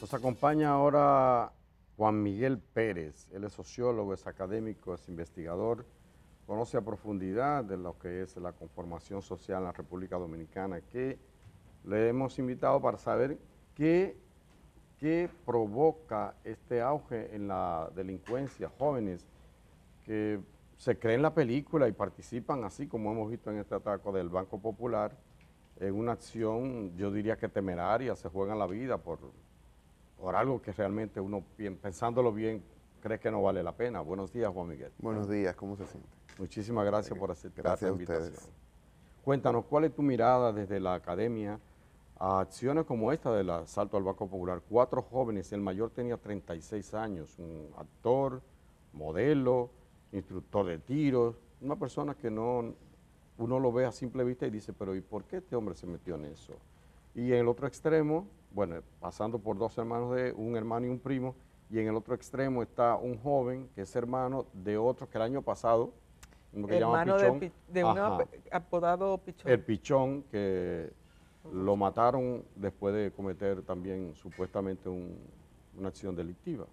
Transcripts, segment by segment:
Nos acompaña ahora Juan Miguel Pérez. Él es sociólogo, es académico, es investigador, conoce a profundidad de lo que es la conformación social en la República Dominicana, que le hemos invitado para saber qué, qué provoca este auge en la delincuencia, jóvenes que se creen la película y participan, así como hemos visto en este ataque del Banco Popular, en una acción, yo diría que temeraria, se juegan la vida por por algo que realmente uno, pensándolo bien, cree que no vale la pena. Buenos días, Juan Miguel. Buenos días, ¿cómo se siente? Muchísimas gracias por aceptar la invitación. Cuéntanos, ¿cuál es tu mirada desde la academia a acciones como esta del asalto al Banco Popular? Cuatro jóvenes, el mayor tenía 36 años, un actor, modelo, instructor de tiros, una persona que no, uno lo ve a simple vista y dice, pero ¿y por qué este hombre se metió en eso? Y en el otro extremo, bueno, pasando por dos hermanos de un hermano y un primo, y en el otro extremo está un joven que es hermano de otro que el año pasado, uno que hermano de, de apodado Pichón. El Pichón, que lo mataron después de cometer también supuestamente un, una acción delictiva.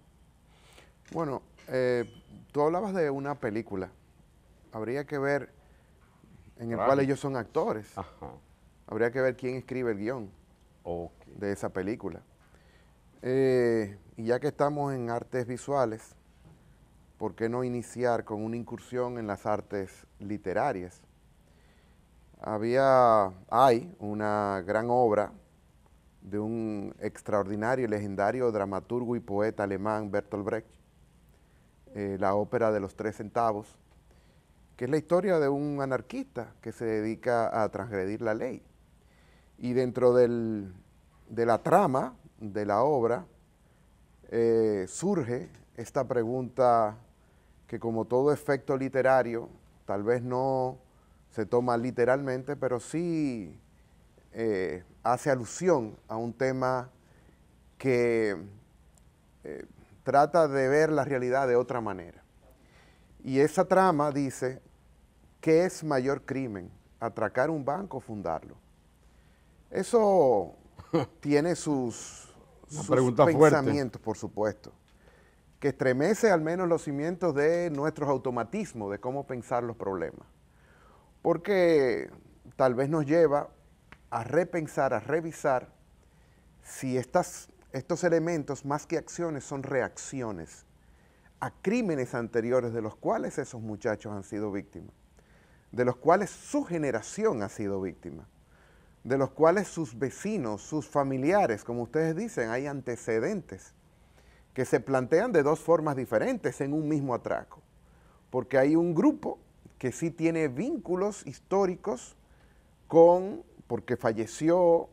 Bueno, eh, tú hablabas de una película. Habría que ver en el cual ellos son actores. Habría que ver quién escribe el guión de esa película. Eh, y ya que estamos en artes visuales, ¿por qué no iniciar con una incursión en las artes literarias? Había, hay una gran obra de un extraordinario y legendario dramaturgo y poeta alemán, Bertolt Brecht, eh, la ópera de los tres centavos, que es la historia de un anarquista que se dedica a transgredir la ley. Y dentro de la trama de la obra eh, surge esta pregunta que como todo efecto literario, tal vez no se toma literalmente, pero sí eh, hace alusión a un tema que eh, trata de ver la realidad de otra manera. Y esa trama dice, ¿qué es mayor crimen? ¿Atracar un banco o fundarlo? Eso tiene sus, pensamientos, por supuesto, que estremece al menos los cimientos de nuestros automatismos, de cómo pensar los problemas. Porque tal vez nos lleva a repensar, a revisar si estos elementos, más que acciones, son reacciones a crímenes anteriores de los cuales esos muchachos han sido víctimas, de los cuales su generación ha sido víctima de los cuales sus vecinos, sus familiares, como ustedes dicen, hay antecedentes que se plantean de dos formas diferentes en un mismo atraco. Porque hay un grupo que sí tiene vínculos históricos con, porque falleció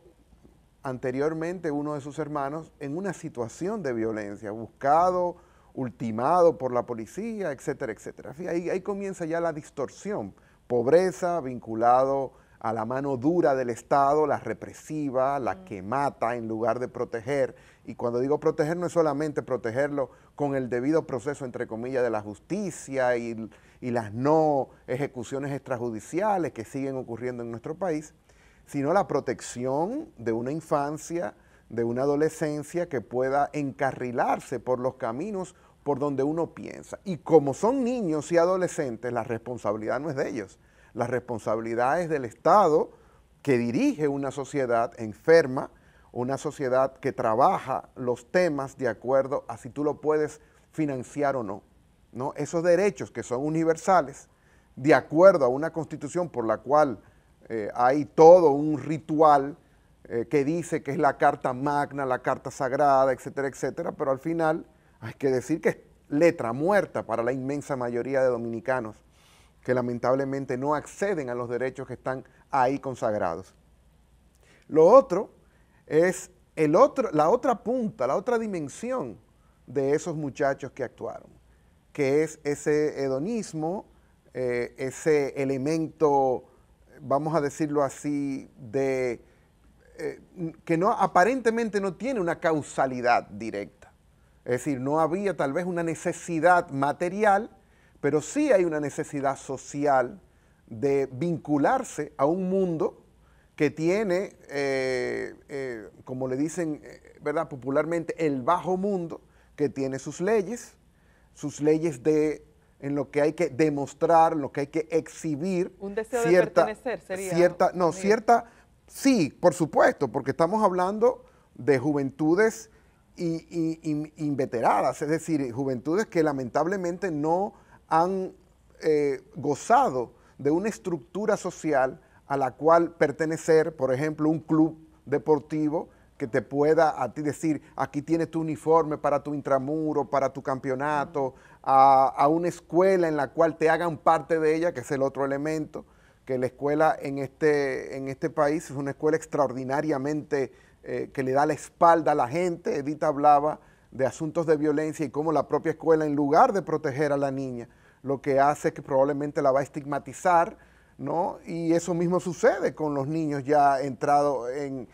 anteriormente uno de sus hermanos en una situación de violencia, buscado, ultimado por la policía, etcétera, etcétera. Ahí, ahí comienza ya la distorsión, pobreza vinculado a la mano dura del Estado, la represiva, la mm. que mata en lugar de proteger. Y cuando digo proteger no es solamente protegerlo con el debido proceso, entre comillas, de la justicia y, las no ejecuciones extrajudiciales que siguen ocurriendo en nuestro país, sino la protección de una infancia, de una adolescencia que pueda encarrilarse por los caminos por donde uno piensa. Y como son niños y adolescentes, la responsabilidad no es de ellos, las responsabilidades del Estado que dirige una sociedad enferma, una sociedad que trabaja los temas de acuerdo a si tú lo puedes financiar o no. ¿no? Esos derechos que son universales, de acuerdo a una constitución por la cual eh, hay todo un ritual eh, que dice que es la carta magna, la carta sagrada, etcétera, etcétera, pero al final hay que decir que es letra muerta para la inmensa mayoría de dominicanos que lamentablemente no acceden a los derechos que están ahí consagrados. Lo otro es el otro, la otra punta, la otra dimensión de esos muchachos que actuaron, que es ese hedonismo, eh, ese elemento, vamos a decirlo así, de eh, que aparentemente no tiene una causalidad directa. Es decir, no había tal vez una necesidad material pero sí hay una necesidad social de vincularse a un mundo que tiene, eh, eh, como le dicen eh, ¿verdad? popularmente, el bajo mundo, que tiene sus leyes, sus leyes de en lo que hay que demostrar, en lo que hay que exhibir. Un deseo cierta, de pertenecer sería. Cierta, no, cierta, sí, por supuesto, porque estamos hablando de juventudes inveteradas, es decir, juventudes que lamentablemente no han eh, gozado de una estructura social a la cual pertenecer, por ejemplo, un club deportivo que te pueda a ti decir, aquí tienes tu uniforme para tu intramuro, para tu campeonato, a, una escuela en la cual te hagan parte de ella, que es el otro elemento, que la escuela en este, en este país es una escuela extraordinariamente eh, que le da la espalda a la gente. Edith hablaba de asuntos de violencia y cómo la propia escuela, en lugar de proteger a la niña, lo que hace es que probablemente la va a estigmatizar, ¿no? Y eso mismo sucede con los niños ya entrados en,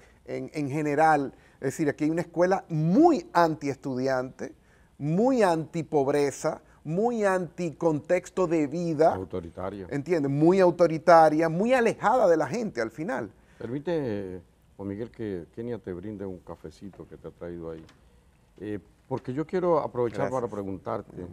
general. Es decir, aquí hay una escuela muy antiestudiante, muy antipobreza, muy anti-contexto de vida. Autoritaria. entiende Muy autoritaria, muy alejada de la gente al final. Permite, Juan Miguel, que Kenia te brinde un cafecito que te ha traído ahí. Eh, porque yo quiero aprovechar para preguntarte,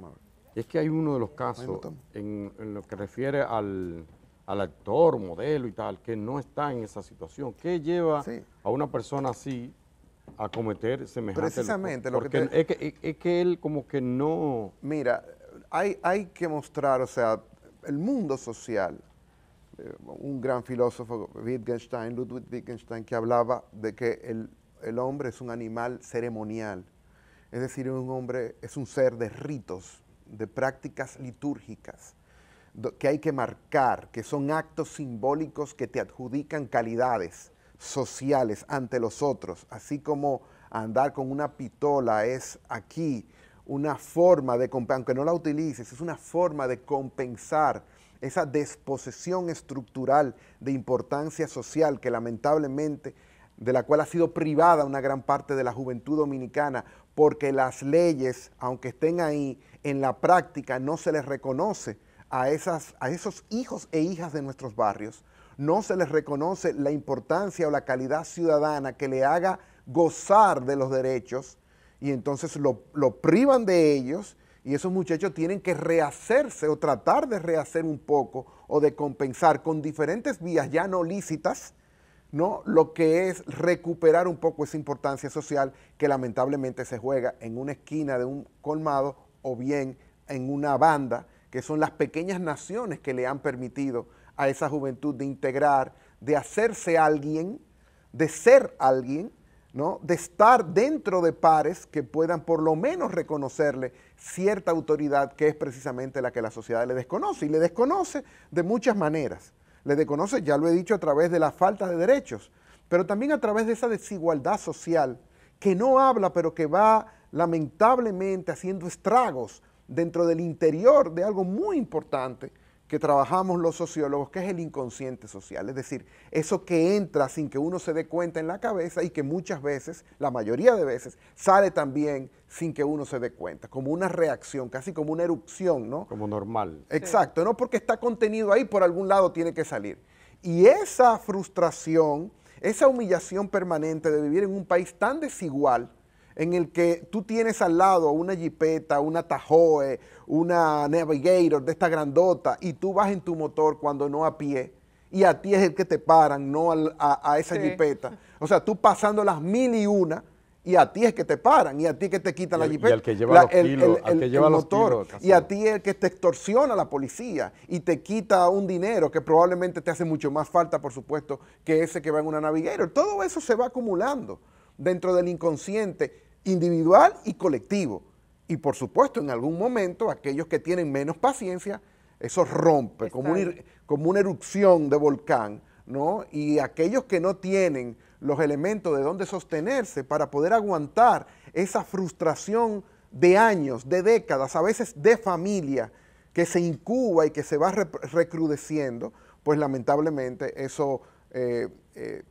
es que hay uno de los casos en, lo que refiere al, actor, modelo y tal, que no está en esa situación. ¿Qué lleva a una persona así a cometer semejante... Precisamente es, que, él como que no... Mira, hay, hay que mostrar, o sea, el mundo social, eh, un gran filósofo, Wittgenstein, Ludwig Wittgenstein, que hablaba de que el, el hombre es un animal ceremonial, es decir, un hombre es un ser de ritos, de prácticas litúrgicas, que hay que marcar, que son actos simbólicos que te adjudican calidades sociales ante los otros, así como andar con una pitola es aquí una forma de, aunque no la utilices, es una forma de compensar esa desposesión estructural de importancia social que lamentablemente de la cual ha sido privada una gran parte de la juventud dominicana, porque las leyes, aunque estén ahí, en la práctica no se les reconoce a, esas, a esos hijos e hijas de nuestros barrios, no se les reconoce la importancia o la calidad ciudadana que le haga gozar de los derechos, y entonces lo, lo privan de ellos, y esos muchachos tienen que rehacerse o tratar de rehacer un poco o de compensar con diferentes vías ya no lícitas, ¿no? lo que es recuperar un poco esa importancia social que lamentablemente se juega en una esquina de un colmado o bien en una banda, que son las pequeñas naciones que le han permitido a esa juventud de integrar, de hacerse alguien, de ser alguien, de estar dentro de pares que puedan por lo menos reconocerle cierta autoridad que es precisamente la que la sociedad le desconoce y le desconoce de muchas maneras le desconoce, ya lo he dicho, a través de la falta de derechos, pero también a través de esa desigualdad social que no habla, pero que va lamentablemente haciendo estragos dentro del interior de algo muy importante, que trabajamos los sociólogos, que es el inconsciente social, es decir, eso que entra sin que uno se dé cuenta en la cabeza y que muchas veces, la mayoría de veces, sale también sin que uno se dé cuenta, como una reacción, casi como una erupción, ¿no? Como normal. Exacto, no porque está contenido ahí, por algún lado tiene que salir. Y esa frustración, esa humillación permanente de vivir en un país tan desigual, en el que tú tienes al lado una jipeta, una tajoe, una Navigator de esta grandota y tú vas en tu motor cuando no a pie y a ti es el que te paran, no a, esa jipeta. O sea, tú pasando las mil y una y a ti es que te paran, y a ti es que te quitan la jipeta. Y que lleva los el, que lleva los kilos, Y a ti es el que te extorsiona la policía y te quita un dinero que probablemente te hace mucho más falta, por supuesto, que ese que va en una Navigator. Todo eso se va acumulando dentro del inconsciente individual y colectivo. Y por supuesto, en algún momento, aquellos que tienen menos paciencia, eso rompe como, una erupción de volcán, ¿no? Y aquellos que no tienen los elementos de donde sostenerse para poder aguantar esa frustración de años, de décadas, a veces de familia, que se incuba y que se va recrudeciendo, pues lamentablemente eso, eh, eh,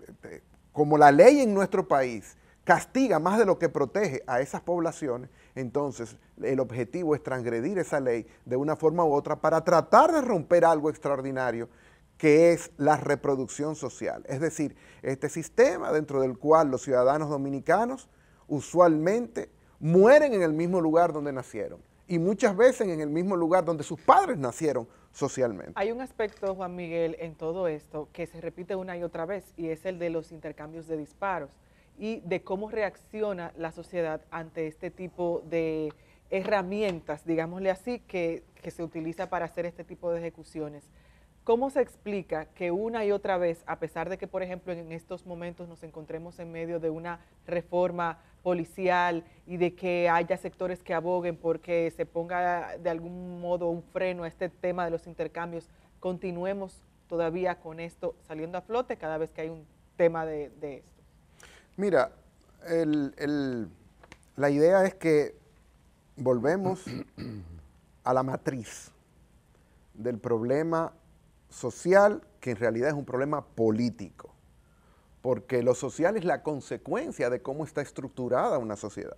como la ley en nuestro país castiga más de lo que protege a esas poblaciones, entonces el objetivo es transgredir esa ley de una forma u otra para tratar de romper algo extraordinario que es la reproducción social. Es decir, este sistema dentro del cual los ciudadanos dominicanos usualmente mueren en el mismo lugar donde nacieron y muchas veces en el mismo lugar donde sus padres nacieron socialmente. Hay un aspecto, Juan Miguel, en todo esto que se repite una y otra vez y es el de los intercambios de disparos y de cómo reacciona la sociedad ante este tipo de herramientas, digámosle así, que, se utiliza para hacer este tipo de ejecuciones. ¿Cómo se explica que una y otra vez, a pesar de que, por ejemplo, en estos momentos nos encontremos en medio de una reforma policial y de que haya sectores que abogen porque se ponga de algún modo un freno a este tema de los intercambios, continuemos todavía con esto saliendo a flote cada vez que hay un tema de, de esto? Mira, la idea es que volvemos a la matriz del problema social, que en realidad es un problema político, porque lo social es la consecuencia de cómo está estructurada una sociedad.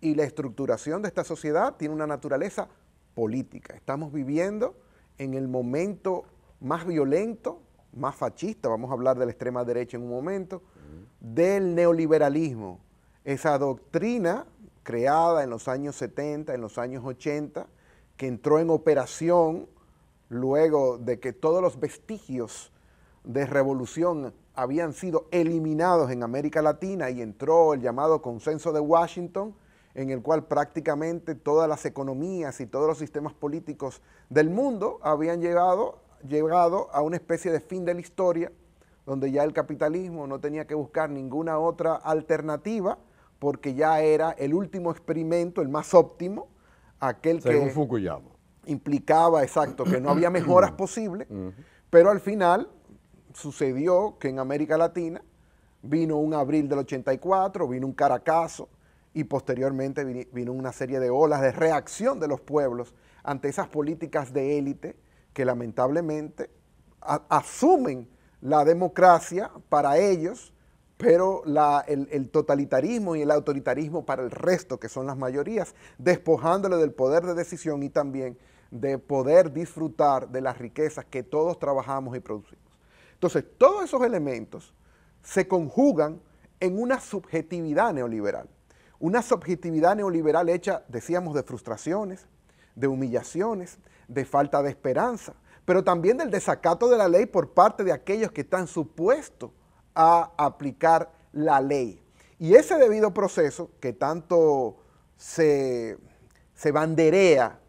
Y la estructuración de esta sociedad tiene una naturaleza política. Estamos viviendo en el momento más violento, más fascista, vamos a hablar de la extrema derecha en un momento, del neoliberalismo, esa doctrina creada en los años 70, en los años 80, que entró en operación luego de que todos los vestigios de revolución habían sido eliminados en América Latina y entró el llamado consenso de Washington, en el cual prácticamente todas las economías y todos los sistemas políticos del mundo habían llegado, llegado a una especie de fin de la historia donde ya el capitalismo no tenía que buscar ninguna otra alternativa porque ya era el último experimento, el más óptimo, aquel que implicaba, exacto, que no había mejoras posibles, pero al final sucedió que en América Latina vino un abril del 84, vino un caracazo y posteriormente vino una serie de olas de reacción de los pueblos ante esas políticas de élite que lamentablemente asumen la democracia para ellos, pero el, totalitarismo y el autoritarismo para el resto, que son las mayorías, despojándole del poder de decisión y también de poder disfrutar de las riquezas que todos trabajamos y producimos. Entonces, todos esos elementos se conjugan en una subjetividad neoliberal, una subjetividad neoliberal hecha, decíamos, de frustraciones, de humillaciones, de falta de esperanza, pero también del desacato de la ley por parte de aquellos que están supuestos a aplicar la ley. Y ese debido proceso que tanto se, banderea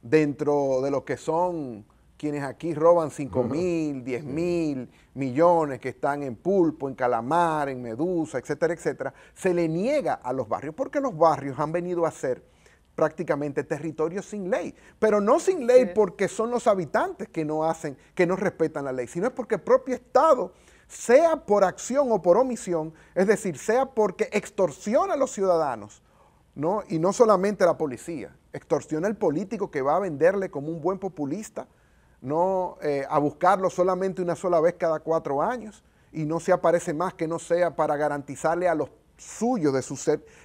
dentro de lo que son quienes aquí roban 5 mil, 10 mil millones que están en pulpo, en calamar, en medusa, etcétera, etcétera, se le niega a los barrios porque los barrios han venido a ser prácticamente territorio sin ley, pero no sin ley porque son los habitantes que no hacen, que no respetan la ley, sino es porque el propio Estado sea por acción o por omisión, es decir, sea porque extorsiona a los ciudadanos, ¿no? Y no solamente a la policía, extorsiona al político que va a venderle como un buen populista, no eh, a buscarlo solamente una sola vez cada cuatro años y no se aparece más que no sea para garantizarle a los suyo, de su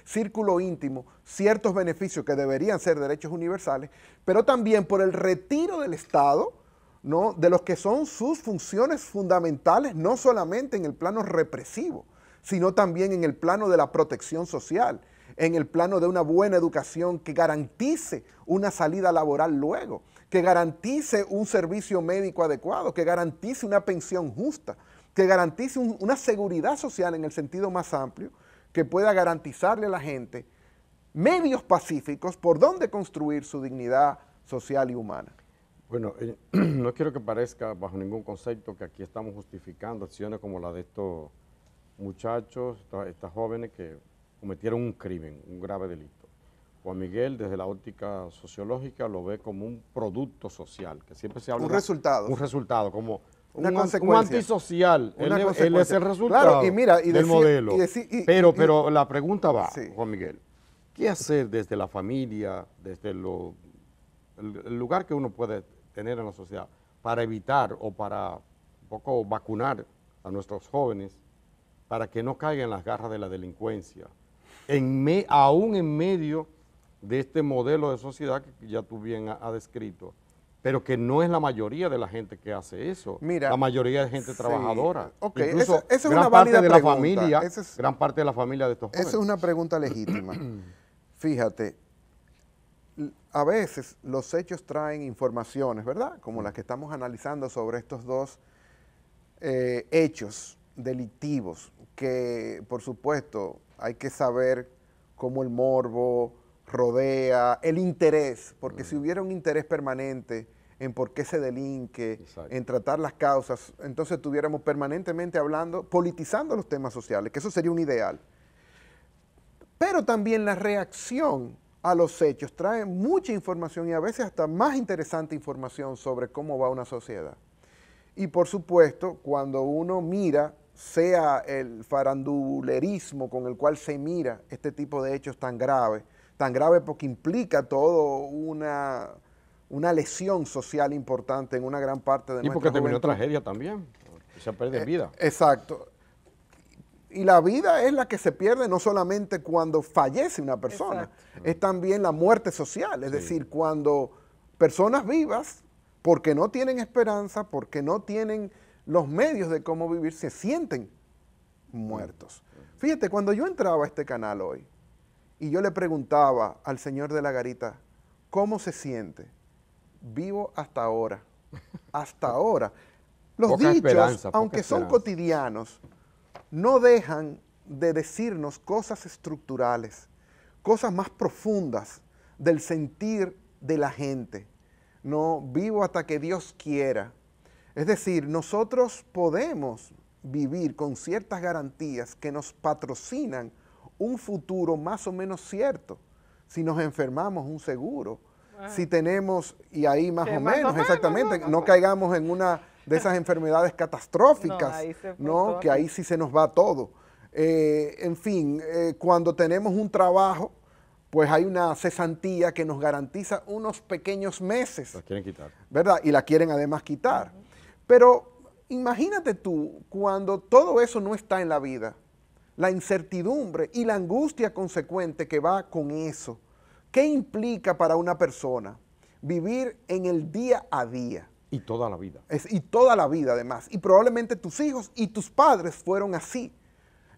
círculo íntimo, ciertos beneficios que deberían ser derechos universales, pero también por el retiro del Estado, ¿no? de los que son sus funciones fundamentales, no solamente en el plano represivo, sino también en el plano de la protección social, en el plano de una buena educación que garantice una salida laboral luego, que garantice un servicio médico adecuado, que garantice una pensión justa, que garantice una seguridad social en el sentido más amplio, que pueda garantizarle a la gente medios pacíficos por donde construir su dignidad social y humana. Bueno, eh, no quiero que parezca bajo ningún concepto que aquí estamos justificando acciones como la de estos muchachos, estas jóvenes que cometieron un crimen, un grave delito. Juan Miguel, desde la óptica sociológica, lo ve como un producto social, que siempre se habla... Un resultado. Un resultado, como una consecuencia. Un antisocial. él, es el resultado y mira, y del modelo. pero, pero la pregunta va, Juan Miguel. ¿Qué hacer desde la familia, desde lo, el, lugar que uno puede tener en la sociedad para evitar o para poco vacunar a nuestros jóvenes para que no caigan las garras de la delincuencia, en aún en medio de este modelo de sociedad que ya tú bien has descrito? pero que no es la mayoría de la gente que hace eso. Mira, la mayoría de gente trabajadora. Okay. esa, es una parte de pregunta. la familia, gran parte de la familia de estos Esa es una pregunta legítima. Fíjate, a veces los hechos traen informaciones, ¿verdad? Como las que estamos analizando sobre estos dos eh, hechos delictivos, que por supuesto hay que saber cómo el morbo rodea, el interés, porque si mm. hubiera un interés permanente, en por qué se delinque, en tratar las causas. Entonces estuviéramos permanentemente hablando, politizando los temas sociales, que eso sería un ideal. Pero también la reacción a los hechos trae mucha información y a veces hasta más interesante información sobre cómo va una sociedad. Y por supuesto, cuando uno mira, sea el farandulerismo con el cual se mira este tipo de hechos tan graves, tan grave porque implica todo una una lesión social importante en una gran parte de y vida. Y porque terminó tragedia también, se pierde eh, vida. Exacto. Y la vida es la que se pierde no solamente cuando fallece una persona, es también la muerte social, es decir, cuando personas vivas, porque no tienen esperanza, porque no tienen los medios de cómo vivir, se sienten muertos. Mm, mm. Fíjate, cuando yo entraba a este canal hoy y yo le preguntaba al señor de la garita, ¿cómo se siente? vivo hasta ahora. Hasta ahora. Los dichos, aunque son cotidianos, no dejan de decirnos cosas estructurales, cosas más profundas del sentir de la gente. No vivo hasta que Dios quiera. Es decir, nosotros podemos vivir con ciertas garantías que nos patrocinan un futuro más o menos cierto. Si nos enfermamos, un seguro si tenemos, y ahí más o menos, ah, exactamente, no, pues. caigamos en una de esas enfermedades catastróficas, que ahí sí se nos va todo. Eh, en fin, eh, cuando tenemos un trabajo, pues hay una cesantía que nos garantiza unos pequeños meses. La quieren quitar. ¿Verdad? Y la quieren además quitar. Pero imagínate tú, cuando todo eso no está en la vida, la incertidumbre y la angustia consecuente que va con eso, ¿Qué implica para una persona vivir en el día a día? Y toda la vida. y toda la vida además. Y probablemente tus hijos y tus padres fueron así.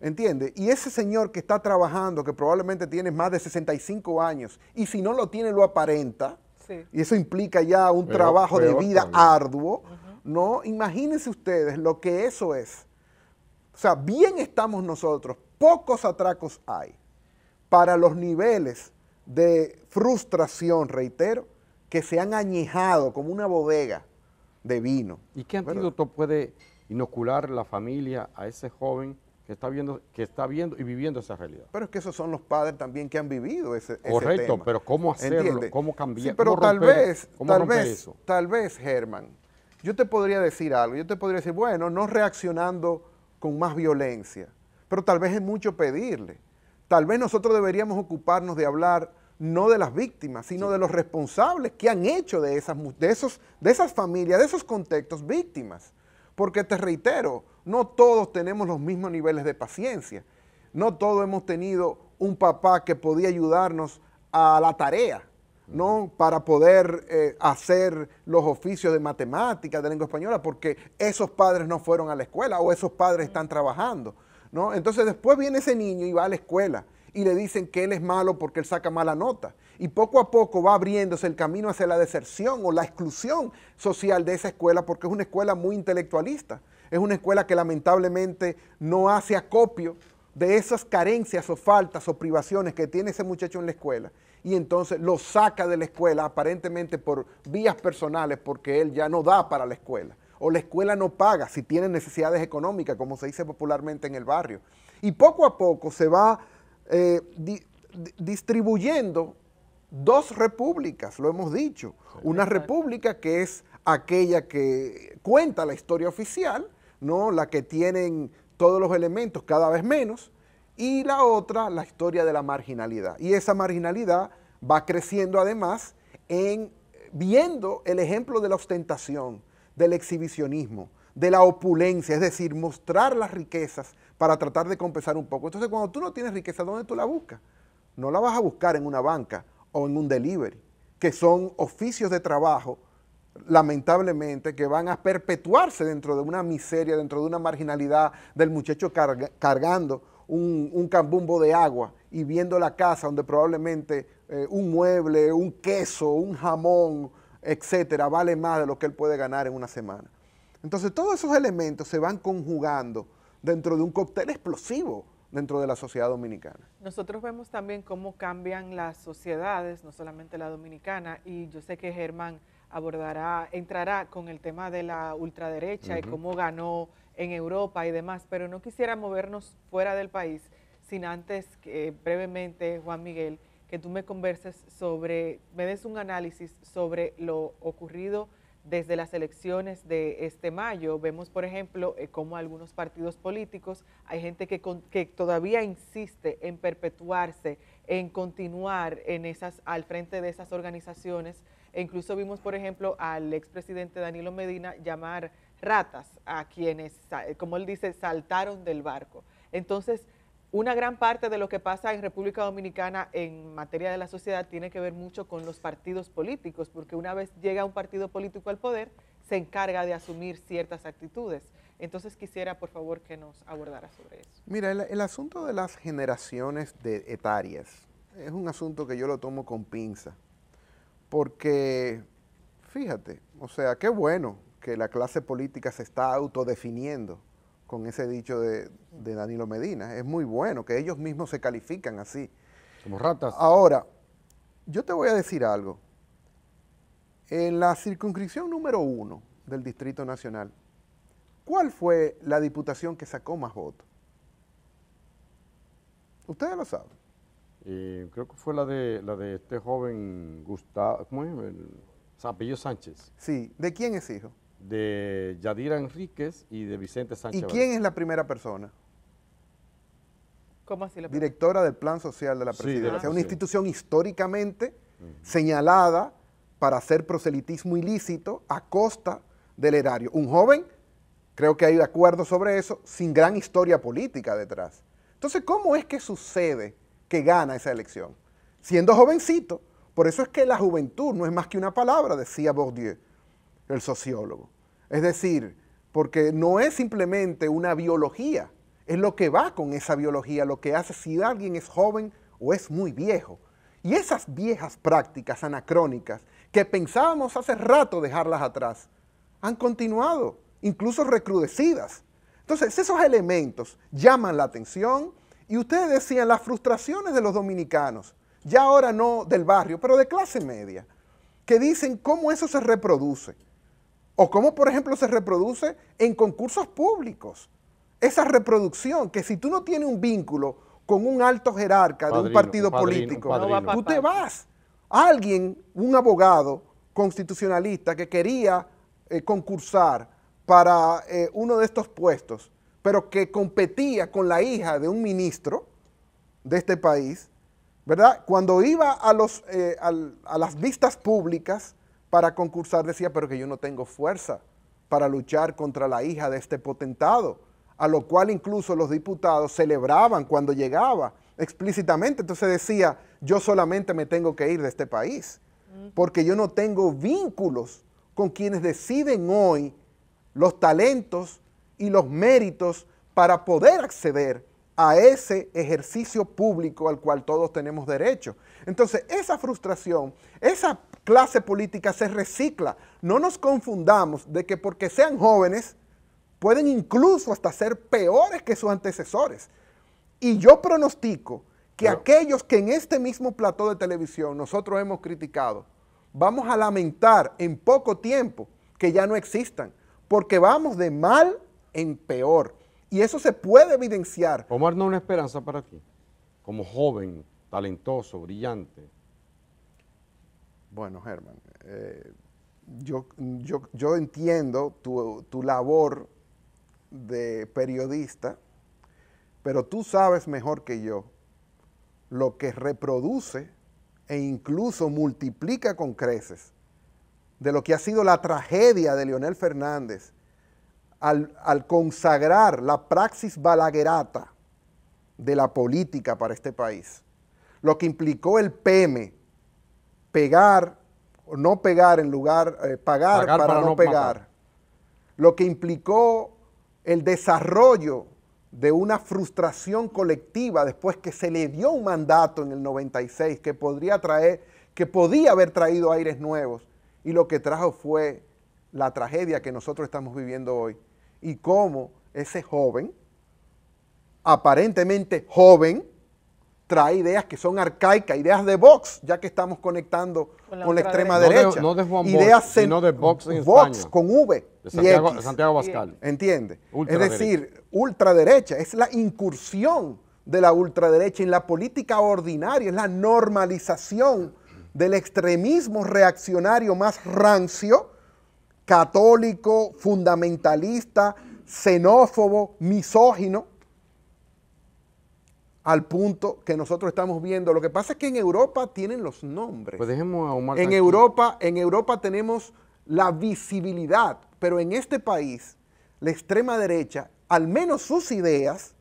¿Entiendes? Y ese señor que está trabajando, que probablemente tiene más de 65 años, y si no lo tiene, lo aparenta, y eso implica ya un trabajo de vida arduo, ¿no? Imagínense ustedes lo que eso es. O sea, bien estamos nosotros, pocos atracos hay para los niveles de frustración, reitero, que se han añejado como una bodega de vino. ¿Y qué antídoto puede inocular la familia a ese joven que está viendo, que está viendo y viviendo esa realidad? Pero es que esos son los padres también que han vivido ese, Correcto, pero ¿cómo hacerlo? ¿Cómo cambiar? pero tal vez, tal vez, tal vez, Germán, yo te podría decir algo, yo te podría decir, bueno, no reaccionando con más violencia, pero tal vez es mucho pedirle. Tal vez nosotros deberíamos ocuparnos de hablar no de las víctimas, sino de los responsables que han hecho de esas, de, esos, de esas familias, de esos contextos víctimas. Porque te reitero, no todos tenemos los mismos niveles de paciencia. No todos hemos tenido un papá que podía ayudarnos a la tarea, ¿no? Para poder eh, hacer los oficios de matemáticas, de lengua española, porque esos padres no fueron a la escuela o esos padres están trabajando. Entonces después viene ese niño y va a la escuela y le dicen que él es malo porque él saca mala nota. Y poco a poco va abriéndose el camino hacia la deserción o la exclusión social de esa escuela porque es una escuela muy intelectualista. Es una escuela que lamentablemente no hace acopio de esas carencias o faltas o privaciones que tiene ese muchacho en la escuela. Y entonces lo saca de la escuela aparentemente por vías personales porque él ya no da para la escuela o la escuela no paga si tienen necesidades económicas, como se dice popularmente en el barrio. Y poco a poco se va eh, distribuyendo dos repúblicas, lo hemos dicho. Una república que es aquella que cuenta la historia oficial, ¿no? la que tienen todos los elementos cada vez menos, y la otra, la historia de la marginalidad. Y esa marginalidad va creciendo además en viendo el ejemplo de la ostentación, del exhibicionismo, de la opulencia, es decir, mostrar las riquezas para tratar de compensar un poco. Entonces, cuando tú no tienes riqueza, ¿dónde tú la buscas? No la vas a buscar en una banca o en un delivery, que son oficios de trabajo, lamentablemente, que van a perpetuarse dentro de una miseria, dentro de una marginalidad del muchacho cargando un, cambumbo de agua y viendo la casa donde probablemente eh, un mueble, un queso, un jamón, etcétera, vale más de lo que él puede ganar en una semana. Entonces todos esos elementos se van conjugando dentro de un cóctel explosivo dentro de la sociedad dominicana. Nosotros vemos también cómo cambian las sociedades, no solamente la dominicana, y yo sé que Germán abordará, entrará con el tema de la ultraderecha y cómo ganó en Europa y demás, pero no quisiera movernos fuera del país sin antes, que brevemente, Juan Miguel, que tú me converses sobre, me des un análisis sobre lo ocurrido desde las elecciones de este mayo. Vemos, por ejemplo, eh, cómo algunos partidos políticos, hay gente que, que, todavía insiste en perpetuarse, en continuar en esas, al frente de esas organizaciones. E incluso vimos, por ejemplo, al expresidente Danilo Medina llamar ratas a quienes, como él dice, saltaron del barco. Entonces, una gran parte de lo que pasa en República Dominicana en materia de la sociedad tiene que ver mucho con los partidos políticos, porque una vez llega un partido político al poder, se encarga de asumir ciertas actitudes. Entonces quisiera, por favor, que nos abordara sobre eso. Mira, el, asunto de las generaciones de etarias es un asunto que yo lo tomo con pinza, porque, fíjate, o sea, qué bueno que la clase política se está autodefiniendo con ese dicho de, Danilo Medina. Es muy bueno que ellos mismos se califican así. Como ratas. Ahora, yo te voy a decir algo. En la circunscripción número uno del Distrito Nacional, ¿cuál fue la diputación que sacó más votos? Ustedes lo saben. Eh, creo que fue la de, la de este joven Gustavo, ¿cómo es? El, Sánchez. Sí, ¿de quién es hijo? de Yadira Enríquez y de Vicente Sánchez. ¿Y quién es la primera persona? ¿Cómo así la Directora del Plan Social de la Presidencia, una institución históricamente señalada para hacer proselitismo ilícito a costa del erario. Un joven, creo que hay acuerdo sobre eso, sin gran historia política detrás. Entonces, ¿cómo es que sucede que gana esa elección? Siendo jovencito, por eso es que la juventud no es más que una palabra, decía Bourdieu el sociólogo. Es decir, porque no es simplemente una biología, es lo que va con esa biología, lo que hace si alguien es joven o es muy viejo. Y esas viejas prácticas anacrónicas que pensábamos hace rato dejarlas atrás, han continuado, incluso recrudecidas. Entonces, esos elementos llaman la atención y ustedes decían las frustraciones de los dominicanos, ya ahora no del barrio, pero de clase media, que dicen cómo eso se reproduce. O cómo, por ejemplo, se reproduce en concursos públicos. Esa reproducción, que si tú no tienes un vínculo con un alto jerarca de un partido político, tú te vas. Alguien, un abogado constitucionalista que quería eh, concursar para eh, uno de estos puestos, pero que competía con la hija de un ministro de este país, ¿verdad? Cuando iba a, los, eh, a las vistas públicas, para concursar, decía, pero que yo no tengo fuerza para luchar contra la hija de este potentado, a lo cual incluso los diputados celebraban cuando llegaba explícitamente. Entonces decía, yo solamente me tengo que ir de este país, porque yo no tengo vínculos con quienes deciden hoy los talentos y los méritos para poder acceder a ese ejercicio público al cual todos tenemos derecho. Entonces, esa frustración, esa clase política se recicla. No nos confundamos de que porque sean jóvenes, pueden incluso hasta ser peores que sus antecesores. Y yo pronostico que aquellos que en este mismo plató de televisión nosotros hemos criticado, vamos a lamentar en poco tiempo que ya no existan, porque vamos de mal en peor. Y eso se puede evidenciar. Omar no una esperanza para ti, como joven, talentoso, brillante, bueno, Germán, eh, yo, yo, yo, entiendo tu, labor de periodista, pero tú sabes mejor que yo lo que reproduce e incluso multiplica con creces de lo que ha sido la tragedia de Leonel Fernández al, al consagrar la praxis balaguerata de la política para este país, lo que implicó el PM pegar o no pegar en lugar, eh, pagar, para, no, pegar, lo que implicó el desarrollo de una frustración colectiva después que se le dio un mandato en el 96 que podría traer, que podía haber traído aires nuevos y lo que trajo fue la tragedia que nosotros estamos viviendo hoy y cómo ese joven, aparentemente joven, trae ideas que son arcaicas, ideas de Vox, ya que estamos conectando con la, extrema derecha. No de, ideas Vox con V. Santiago, y X. ¿Entiende? es decir, ultraderecha es la incursión de la ultraderecha en la política ordinaria, es la normalización del extremismo reaccionario más rancio, católico, fundamentalista, xenófobo, misógino, al punto que nosotros estamos viendo. Lo que pasa es que en Europa tienen los nombres. Pues dejemos a Omar en Europa, en Europa tenemos la visibilidad, pero en este país la extrema derecha, al menos sus ideas,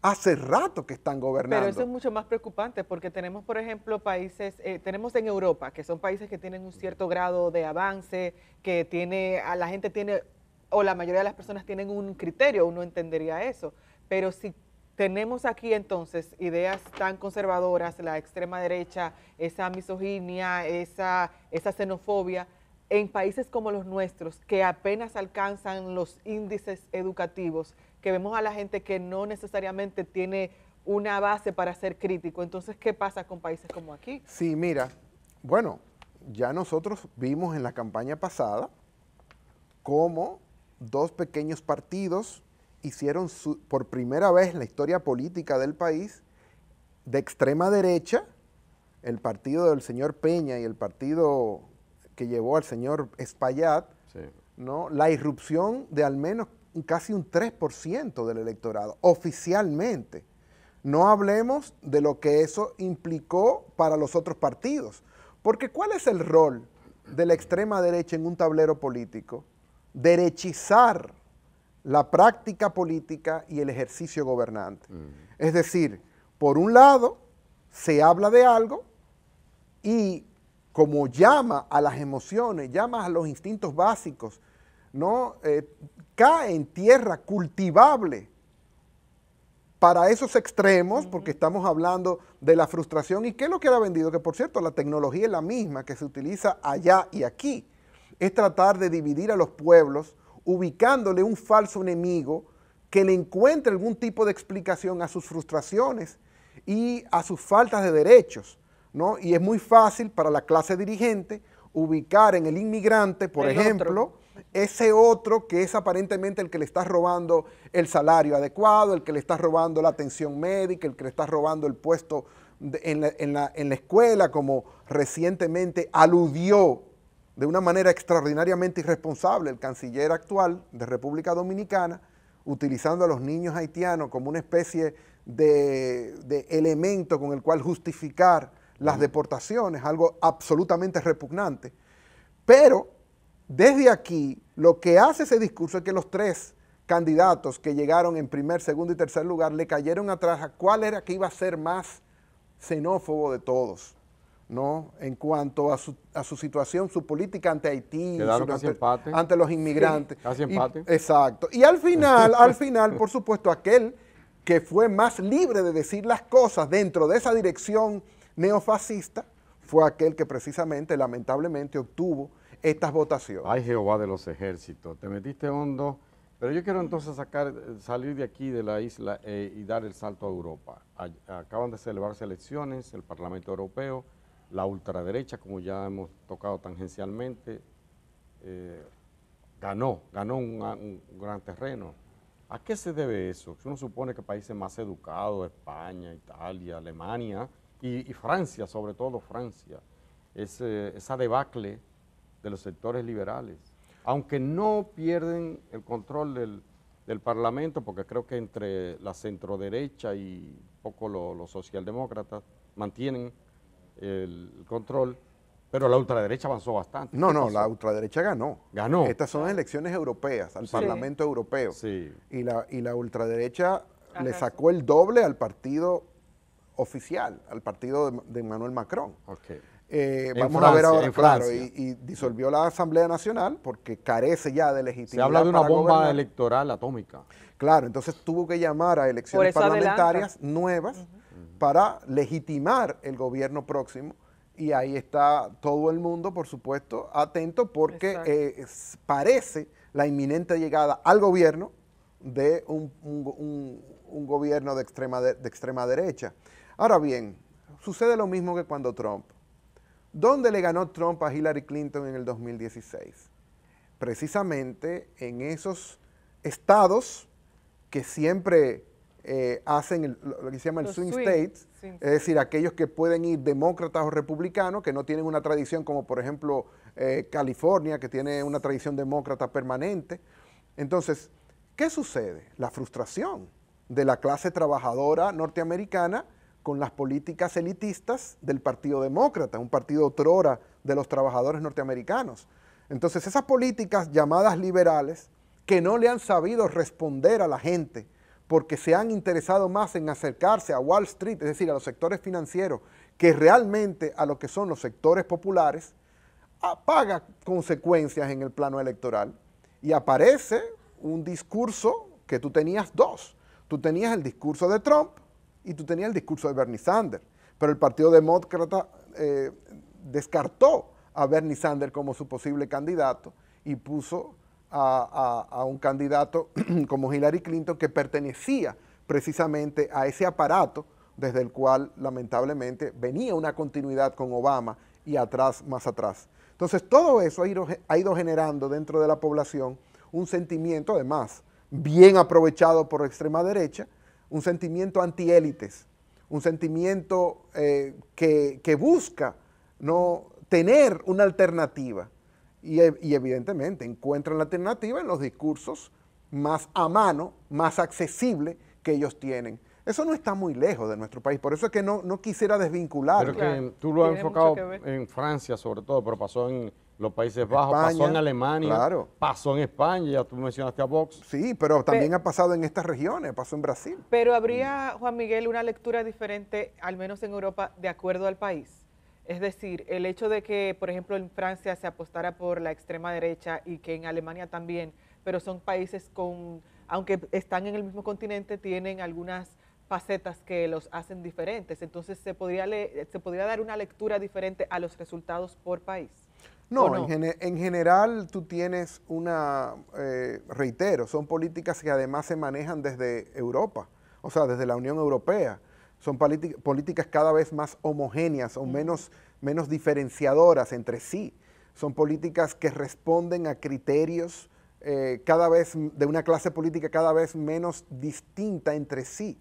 hace rato que están gobernando. Pero eso es mucho más preocupante porque tenemos, por ejemplo, países, eh, tenemos en Europa, que son países que tienen un cierto grado de avance, que tiene, a la gente tiene, o la mayoría de las personas tienen un criterio, uno entendería eso. Pero si tenemos aquí entonces ideas tan conservadoras, la extrema derecha, esa misoginia, esa, esa xenofobia, en países como los nuestros, que apenas alcanzan los índices educativos, que vemos a la gente que no necesariamente tiene una base para ser crítico. Entonces, ¿qué pasa con países como aquí? Sí, mira, bueno, ya nosotros vimos en la campaña pasada cómo dos pequeños partidos hicieron por primera vez la historia política del país de extrema derecha, el partido del señor Peña y el partido que llevó al señor Espaillat, ¿no? la irrupción de al menos casi un 3% del electorado, oficialmente. No hablemos de lo que eso implicó para los otros partidos, porque ¿cuál es el rol de la extrema derecha en un tablero político? Derechizar la práctica política y el ejercicio gobernante. Mm. Es decir, por un lado, se habla de algo y como llama a las emociones, llama a los instintos básicos, ¿no? Eh, cae en tierra cultivable para esos extremos, porque estamos hablando de la frustración y qué es lo que ha vendido, que por cierto la tecnología es la misma que se utiliza allá y aquí, es tratar de dividir a los pueblos ubicándole un falso enemigo que le encuentre algún tipo de explicación a sus frustraciones y a sus faltas de derechos. ¿no? Y es muy fácil para la clase dirigente ubicar en el inmigrante, por ejemplo, ese otro que es aparentemente el que le está robando el salario adecuado, el que le está robando la atención médica, el que le está robando el puesto en, en la escuela, como recientemente aludió de una manera extraordinariamente irresponsable el canciller actual de República Dominicana, utilizando a los niños haitianos como una especie de, elemento con el cual justificar las deportaciones, algo absolutamente repugnante. Pero desde aquí lo que hace ese discurso es que los tres candidatos que llegaron en primer, segundo y tercer lugar le cayeron atrás a cuál era que iba a ser más xenófobo de todos. ¿no? en cuanto a su, situación, su política ante Haití, ante, los inmigrantes. exacto. Y al final, al final, por supuesto, aquel que fue más libre de decir las cosas dentro de esa dirección neofascista fue aquel que precisamente, lamentablemente, obtuvo estas votaciones. Ay, Jehová de los ejércitos, te metiste hondo. Pero yo quiero entonces sacar, salir de aquí, de la isla, eh, y dar el salto a Europa. acaban de celebrarse elecciones, el Parlamento Europeo, la ultraderecha, como ya hemos tocado tangencialmente, eh, ganó, ganó ah, un, gran terreno. ¿A qué se debe eso? Uno supone que países más educados, España, Italia, Alemania y, Francia, sobre todo Francia, ese, eh, esa debacle de los sectores liberales, aunque no pierden el control del, Parlamento, porque creo que entre la centroderecha y poco los socialdemócratas mantienen el control, pero la ultraderecha avanzó bastante. No, no, la ultraderecha ganó. Ganó. Estas son elecciones europeas, al Parlamento Europeo. Sí. Y la, y la ultraderecha le sacó el doble al partido oficial, al partido de, Emmanuel Macron. Eh, vamos a ver ahora, claro, y, disolvió la Asamblea Nacional porque carece ya de legitimidad. Se habla de una bomba electoral atómica. Claro, entonces tuvo que llamar a elecciones parlamentarias nuevas para legitimar el gobierno próximo. Y ahí está todo el mundo, por supuesto, atento porque eh, parece la inminente llegada al gobierno de un, gobierno de extrema, de extrema derecha. Ahora bien, sucede lo mismo que cuando Trump. ¿Dónde le ganó Trump a Hillary Clinton en el 2016? Precisamente en esos estados que siempre eh, hacen lo que se llama el swing, state, states, es decir, aquellos que pueden ir demócratas o republicanos, que no tienen una tradición como por ejemplo eh, California, que tiene una tradición demócrata permanente. Entonces, ¿qué sucede? La frustración de la clase trabajadora norteamericana con las políticas elitistas del Partido Demócrata, un partido otrora de los trabajadores norteamericanos. Entonces, esas políticas llamadas liberales, que no le han sabido responder a la gente, porque se han interesado más en acercarse a Wall Street, es decir, a los sectores financieros, que realmente a lo que son los sectores populares, apaga consecuencias en el plano electoral y aparece un discurso que tú tenías dos. Tú tenías el discurso de Trump y tú tenías el discurso de Bernie Sanders, pero el Partido Demócrata eh, descartó a Bernie Sanders como su posible candidato y puso a, un candidato como Hillary Clinton que pertenecía precisamente a ese aparato desde el cual lamentablemente venía una continuidad con Obama y atrás, más atrás. Entonces todo eso ha ido, generando dentro de la población un sentimiento, además, bien aprovechado por extrema derecha, un sentimiento antiélites, un sentimiento eh, que, que busca no tener una alternativa y, evidentemente encuentran la alternativa en los discursos más a mano, más accesible que ellos tienen. Eso no está muy lejos de nuestro país, por eso es que no, no quisiera desvincular. Pero tú lo has enfocado en Francia sobre todo, pero pasó en los Países Bajos, pasó en Alemania, claro. pasó en España, ya tú mencionaste a Vox. Sí, pero también ha pasado en estas regiones, pasó en Brasil. Pero habría, Juan Miguel, una lectura diferente, al menos en Europa, de acuerdo al país. Es decir, el hecho de que, por ejemplo, en Francia se apostara por la extrema derecha y que en Alemania también, pero son países con, aunque están en el mismo continente, tienen algunas facetas que los hacen diferentes. Entonces, ¿se podría, se podría dar una lectura diferente a los resultados por país? No, En, general tú tienes una, eh, reitero, son políticas que además se manejan desde Europa, o sea, desde la Unión Europea son políticas cada vez más homogéneas o menos, menos diferenciadoras entre sí. Son políticas que responden a criterios eh, cada vez de una clase política cada vez menos distinta entre sí.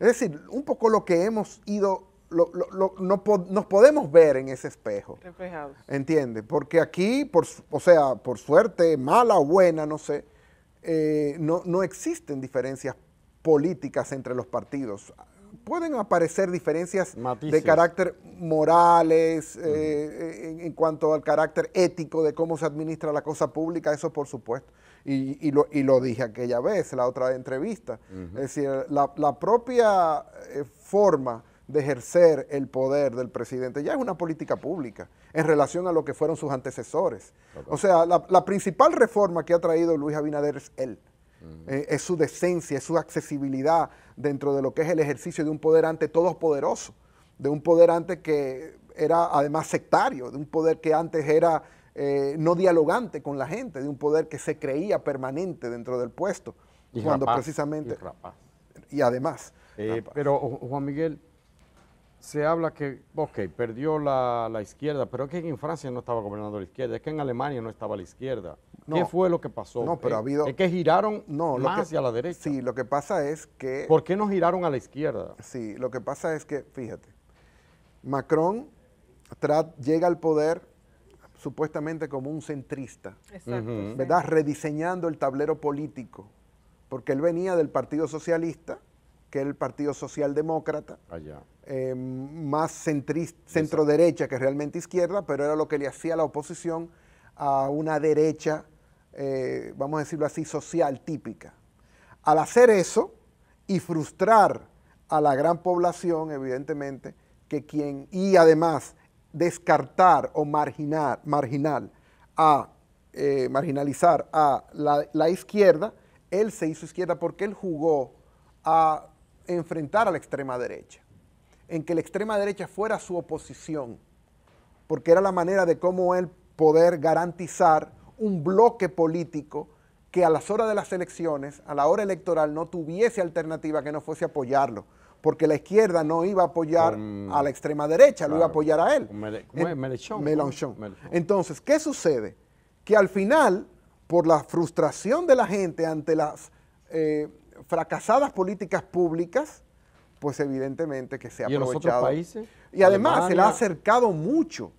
Es decir, un poco lo que hemos ido, nos podemos ver en ese espejo. Reflejados. Porque aquí, por, o sea, por suerte, mala o buena, no sé, eh, no, no existen diferencias políticas entre los partidos pueden aparecer diferencias de carácter morales, eh, eh, en, cuanto al carácter ético de cómo se administra la cosa pública, eso por supuesto. Y, lo, dije aquella vez, la otra entrevista. Es decir, la, propia eh, forma de ejercer el poder del presidente ya es una política pública en relación a lo que fueron sus antecesores. O sea, la principal reforma que ha traído Luis Abinader es él. Eh, es su decencia, es su accesibilidad dentro de lo que es el ejercicio de un poder ante todopoderoso, de un poder ante que era además sectario, de un poder que antes era eh, no dialogante con la gente, de un poder que se creía permanente dentro del puesto. Y cuando precisamente. Y, además. Eh, pero Juan Miguel, se habla que, ok, perdió la, izquierda, pero es que en Francia no estaba gobernando la izquierda, es que en Alemania no estaba la izquierda. ¿Qué fue lo que pasó? No, pero ha habido... Es que giraron no, más hacia la derecha. Sí, lo que pasa es que... ¿Por qué no giraron a la izquierda? Sí, lo que pasa es que, fíjate, Macron llega al poder supuestamente como un centrista, Exacto, ¿verdad? Rediseñando el tablero político, porque él venía del Partido Socialista, que era el Partido Socialdemócrata, Allá. Eh, más centro-derecha que realmente izquierda, pero era lo que le hacía la oposición a una derecha, eh, vamos a decirlo así, social típica. Al hacer eso y frustrar a la gran población, evidentemente, que quien, y además descartar o marginar, a, eh, marginalizar a la izquierda, él se hizo izquierda porque él jugó a enfrentar a la extrema derecha en que la extrema derecha fuera su oposición, porque era la manera de cómo él poder garantizar un bloque político que a las horas de las elecciones, a la hora electoral, no tuviese alternativa que no fuese apoyarlo, porque la izquierda no iba a apoyar a la extrema derecha, lo iba a apoyar a él. Entonces, ¿qué sucede? Que al final, por la frustración de la gente ante las eh, fracasadas políticas públicas, pues evidentemente que se ha aprovechado. Y además se le ha acercado mucho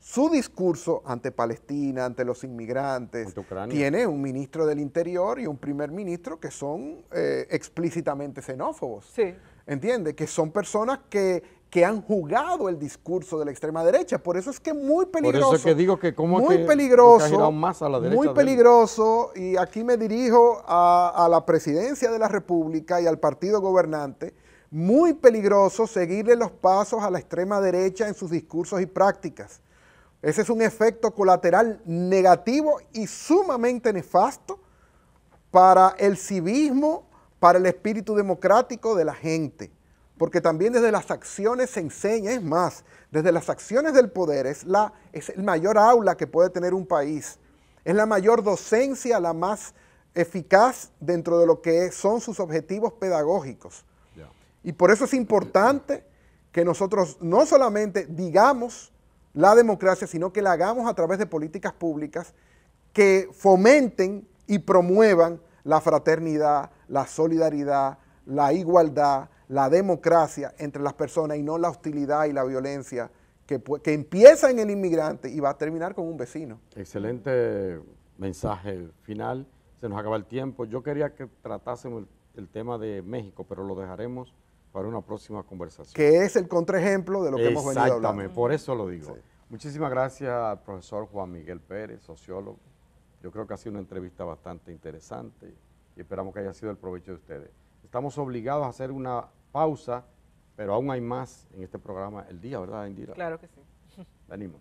su discurso ante Palestina, ante los inmigrantes. tiene un ministro del Interior y un primer ministro que son eh, explícitamente xenófobos. Sí. ¿Entiende? Que son personas que, han jugado el discurso de la extrema derecha. Por eso es que muy peligroso. Por eso que digo que como muy que, peligroso, más a la derecha muy peligroso. Y aquí me dirijo a la presidencia de la República y al partido gobernante muy peligroso seguirle los pasos a la extrema derecha en sus discursos y prácticas. Ese es un efecto colateral negativo y sumamente nefasto para el civismo, para el espíritu democrático de la gente. Porque también desde las acciones se enseña, es más, desde las acciones del poder es, la, es el mayor aula que puede tener un país. Es la mayor docencia, la más eficaz dentro de lo que son sus objetivos pedagógicos. Y por eso es importante que nosotros no solamente digamos la democracia, sino que la hagamos a través de políticas públicas que fomenten y promuevan la fraternidad, la solidaridad, la igualdad, la democracia entre las personas y no la hostilidad y la violencia que, empieza en el inmigrante y va a terminar con un vecino. Excelente mensaje final. Se nos acaba el tiempo. Yo quería que tratásemos el tema de México, pero lo dejaremos para una próxima conversación. Que es el contraejemplo de lo que hemos venido hablando. Exactamente, por eso lo digo. Muchísimas gracias al profesor Juan Miguel Pérez, sociólogo. Yo creo que ha sido una entrevista bastante interesante y esperamos que haya sido el provecho de ustedes. Estamos obligados a hacer una pausa, pero aún hay más en este programa el día, ¿verdad, Indira? Claro que sí. Venimos.